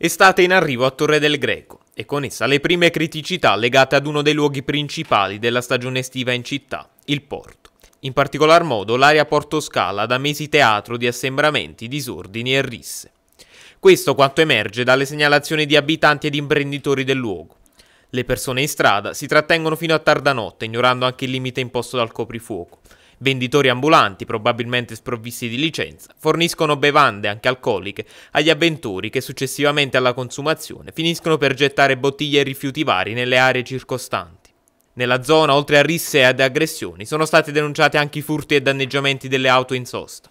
Estate in arrivo a Torre del Greco e con essa le prime criticità legate ad uno dei luoghi principali della stagione estiva in città, il porto. In particolar modo l'area Porto Scala da mesi teatro di assembramenti, disordini e risse. Questo quanto emerge dalle segnalazioni di abitanti ed imprenditori del luogo. Le persone in strada si trattengono fino a tarda notte, ignorando anche il limite imposto dal coprifuoco. Venditori ambulanti, probabilmente sprovvisti di licenza, forniscono bevande, anche alcoliche, agli avventori che successivamente alla consumazione finiscono per gettare bottiglie e rifiuti vari nelle aree circostanti. Nella zona, oltre a risse e ad aggressioni, sono stati denunciati anche i furti e danneggiamenti delle auto in sosta.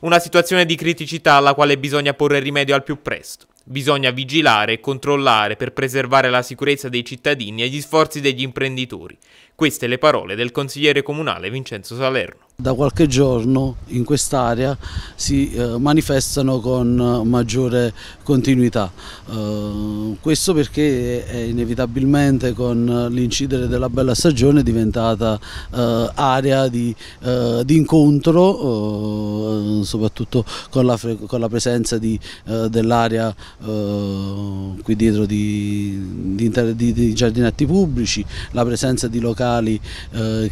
Una situazione di criticità alla quale bisogna porre rimedio al più presto. Bisogna vigilare e controllare per preservare la sicurezza dei cittadini e gli sforzi degli imprenditori. Queste le parole del consigliere comunale Vincenzo Salerno. Da qualche giorno in quest'area si eh, manifestano con eh, maggiore continuità. Eh, questo perché è inevitabilmente con l'incidere della bella stagione diventata area di, di incontro, soprattutto con la, con la presenza dell'area qui dietro di, di, di, giardinati pubblici, la presenza di locali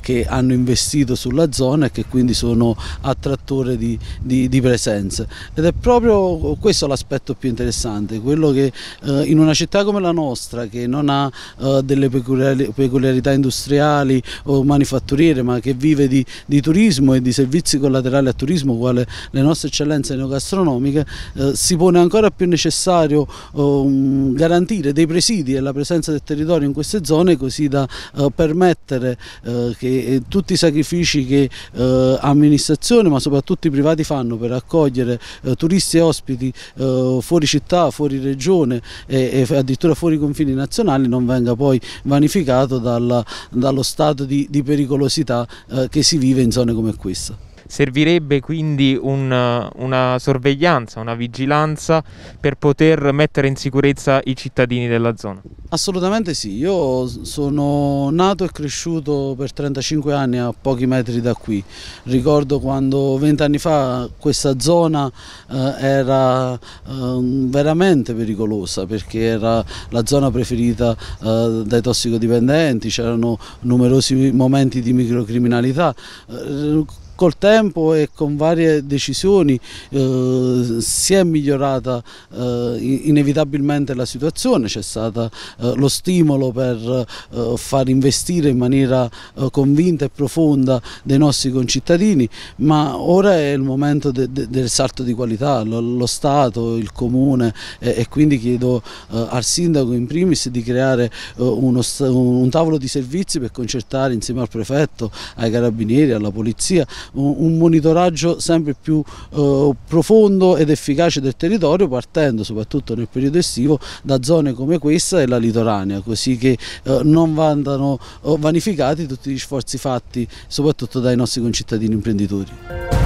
che hanno investito sulla zona e che e quindi sono attrattore di, di, di presenze. Ed è proprio questo l'aspetto più interessante, quello che eh, in una città come la nostra, che non ha eh, delle peculiarità industriali o manifatturiere, ma che vive di, di, turismo e di servizi collaterali al turismo, quale le nostre eccellenze neogastronomiche, eh, si pone ancora più necessario eh, garantire dei presidi e la presenza del territorio in queste zone così da eh, permettere eh, che tutti i sacrifici che eh, amministrazione ma soprattutto i privati fanno per accogliere eh, turisti e ospiti eh, fuori città, fuori regione e, e, addirittura fuori confini nazionali non venga poi vanificato dalla, dallo stato di, di pericolosità eh, che si vive in zone come questa. Servirebbe quindi un, una sorveglianza, una vigilanza per poter mettere in sicurezza i cittadini della zona? Assolutamente sì, io sono nato e cresciuto per 35 anni a pochi metri da qui. Ricordo quando 20 anni fa questa zona eh, era eh, veramente pericolosa perché era la zona preferita eh, dai tossicodipendenti, c'erano numerosi momenti di microcriminalità eh, col tempo e con varie decisioni eh, si è migliorata eh, inevitabilmente la situazione, c'è stato eh, lo stimolo per eh, far investire in maniera eh, convinta e profonda dei nostri concittadini, ma ora è il momento de, de, del salto di qualità, lo, lo Stato, il Comune e quindi chiedo eh, al Sindaco in primis di creare uno, un tavolo di servizi per concertare insieme al Prefetto, ai Carabinieri, alla Polizia, un monitoraggio sempre più eh, profondo ed efficace del territorio partendo soprattutto nel periodo estivo da zone come questa e la litoranea così che eh, non vanno eh, vanificati tutti gli sforzi fatti soprattutto dai nostri concittadini imprenditori.